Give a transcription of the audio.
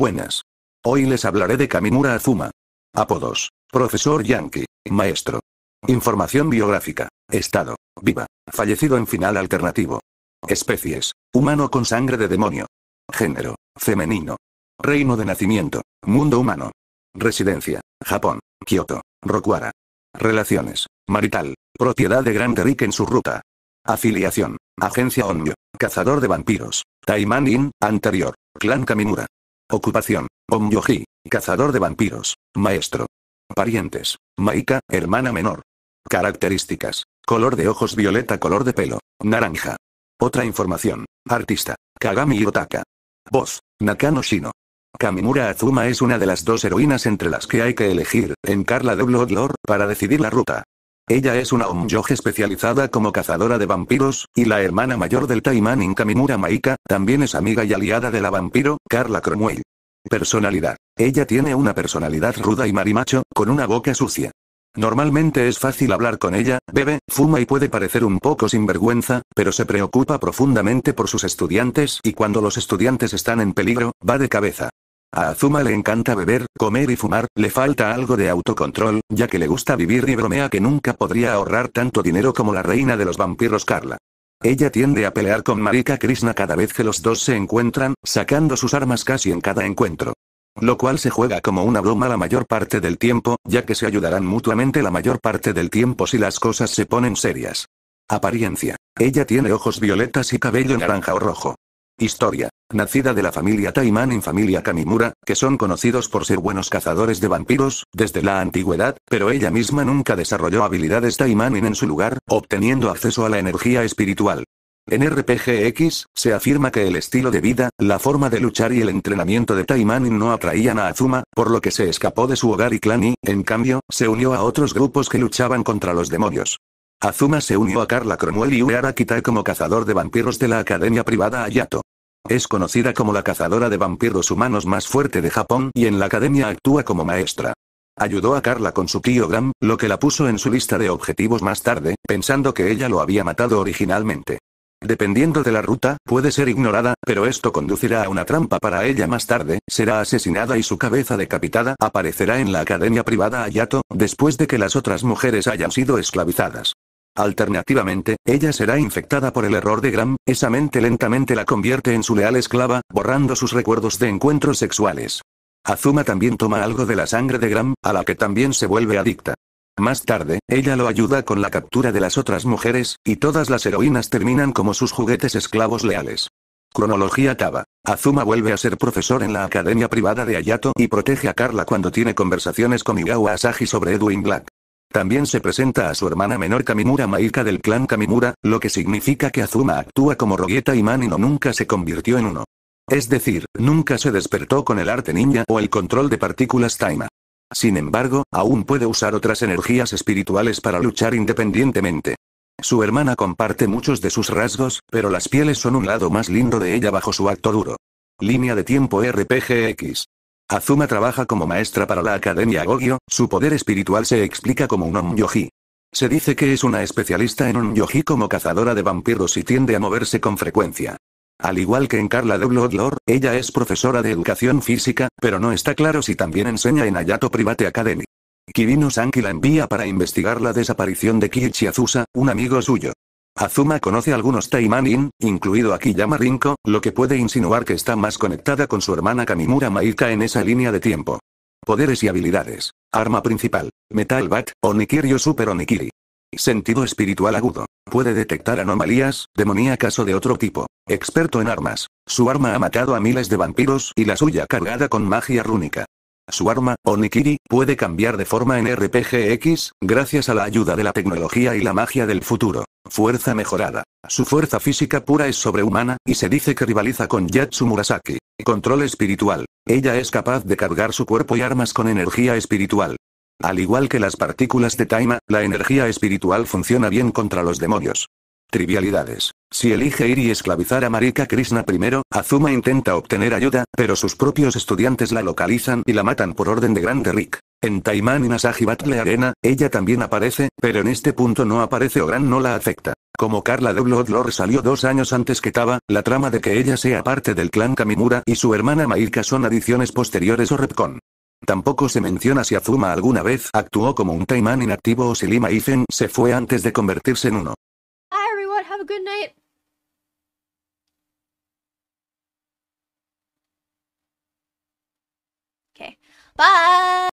Buenas. Hoy les hablaré de Kamimura Azuma. Apodos. Profesor Yankee. Maestro. Información biográfica. Estado. Viva. Fallecido en final alternativo. Especies. Humano con sangre de demonio. Género. Femenino. Reino de nacimiento. Mundo humano. Residencia. Japón. Kioto. Rokuara. Relaciones. Marital. Propiedad de grande Rick en su ruta. Afiliación. Agencia Onmyo. Cazador de vampiros. Taimanin, anterior. Clan Kamimura. Ocupación. Omyoji. Cazador de vampiros. Maestro. Parientes. Maika, hermana menor. Características. Color de ojos violeta, color de pelo. Naranja. Otra información. Artista. Kagami Hirotaka. Voz. Nakano Shino. Kamimura Azuma es una de las dos heroínas entre las que hay que elegir, en Carla de Bloodlore, para decidir la ruta. Ella es una Omjog especializada como cazadora de vampiros, y la hermana mayor del Taiman Inkamimura Maika, también es amiga y aliada de la vampiro, Carla Cromwell. Personalidad. Ella tiene una personalidad ruda y marimacho, con una boca sucia. Normalmente es fácil hablar con ella, bebe, fuma y puede parecer un poco sinvergüenza, pero se preocupa profundamente por sus estudiantes y cuando los estudiantes están en peligro, va de cabeza. A Azuma le encanta beber, comer y fumar, le falta algo de autocontrol, ya que le gusta vivir y bromea que nunca podría ahorrar tanto dinero como la reina de los vampiros Carla. Ella tiende a pelear con Marika Krishna cada vez que los dos se encuentran, sacando sus armas casi en cada encuentro. Lo cual se juega como una broma la mayor parte del tiempo, ya que se ayudarán mutuamente la mayor parte del tiempo si las cosas se ponen serias. Apariencia. Ella tiene ojos violetas y cabello naranja o rojo. Historia. Nacida de la familia Taiman en familia Kamimura, que son conocidos por ser buenos cazadores de vampiros, desde la antigüedad, pero ella misma nunca desarrolló habilidades Taimanin en su lugar, obteniendo acceso a la energía espiritual. En RPGX, se afirma que el estilo de vida, la forma de luchar y el entrenamiento de Taimanin no atraían a Azuma, por lo que se escapó de su hogar y clan y, en cambio, se unió a otros grupos que luchaban contra los demonios. Azuma se unió a Carla Cromwell y Uehara Kita como cazador de vampiros de la Academia Privada Ayato. Es conocida como la cazadora de vampiros humanos más fuerte de Japón y en la academia actúa como maestra. Ayudó a Carla con su tío Gram, lo que la puso en su lista de objetivos más tarde, pensando que ella lo había matado originalmente. Dependiendo de la ruta, puede ser ignorada, pero esto conducirá a una trampa para ella más tarde, será asesinada y su cabeza decapitada aparecerá en la academia privada Ayato, después de que las otras mujeres hayan sido esclavizadas. Alternativamente, ella será infectada por el error de Gram. esa mente lentamente la convierte en su leal esclava, borrando sus recuerdos de encuentros sexuales. Azuma también toma algo de la sangre de Gram, a la que también se vuelve adicta. Más tarde, ella lo ayuda con la captura de las otras mujeres, y todas las heroínas terminan como sus juguetes esclavos leales. Cronología Taba. Azuma vuelve a ser profesor en la academia privada de Hayato y protege a Carla cuando tiene conversaciones con Igawa Asahi sobre Edwin Black. También se presenta a su hermana menor Kamimura Maika del clan Kamimura, lo que significa que Azuma actúa como Imán y no nunca se convirtió en uno. Es decir, nunca se despertó con el arte ninja o el control de partículas Taima. Sin embargo, aún puede usar otras energías espirituales para luchar independientemente. Su hermana comparte muchos de sus rasgos, pero las pieles son un lado más lindo de ella bajo su acto duro. Línea de tiempo RPGX. Azuma trabaja como maestra para la Academia Gogio, su poder espiritual se explica como un Onmyoji. Se dice que es una especialista en Onmyoji como cazadora de vampiros y tiende a moverse con frecuencia. Al igual que en Carla de Blood ella es profesora de educación física, pero no está claro si también enseña en Hayato Private Academy. Kirino Sanki la envía para investigar la desaparición de Kiichi Azusa, un amigo suyo. Azuma conoce algunos Taimanin, incluido Akiyama Rinko, lo que puede insinuar que está más conectada con su hermana Kamimura Maika en esa línea de tiempo. Poderes y habilidades. Arma principal. Metal Bat, Onikiri o Super Onikiri. Sentido espiritual agudo. Puede detectar anomalías, demoníacas o de otro tipo. Experto en armas. Su arma ha matado a miles de vampiros y la suya cargada con magia rúnica. Su arma, Onikiri, puede cambiar de forma en RPGX, gracias a la ayuda de la tecnología y la magia del futuro. Fuerza mejorada. Su fuerza física pura es sobrehumana, y se dice que rivaliza con Yatsu Murasaki. Control espiritual. Ella es capaz de cargar su cuerpo y armas con energía espiritual. Al igual que las partículas de Taima, la energía espiritual funciona bien contra los demonios. Trivialidades. Si elige ir y esclavizar a Marika Krishna primero, Azuma intenta obtener ayuda, pero sus propios estudiantes la localizan y la matan por orden de Grande Rick. En Taiman y Nasaji Battle Arena, ella también aparece, pero en este punto no aparece o Gran no la afecta. Como Carla de Blood salió dos años antes que Taba, la trama de que ella sea parte del clan Kamimura y su hermana Maika son adiciones posteriores o repcon. Tampoco se menciona si Azuma alguna vez actuó como un Taiman inactivo o si Lima se fue antes de convertirse en uno. Bye!